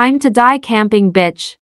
Time to die camping bitch.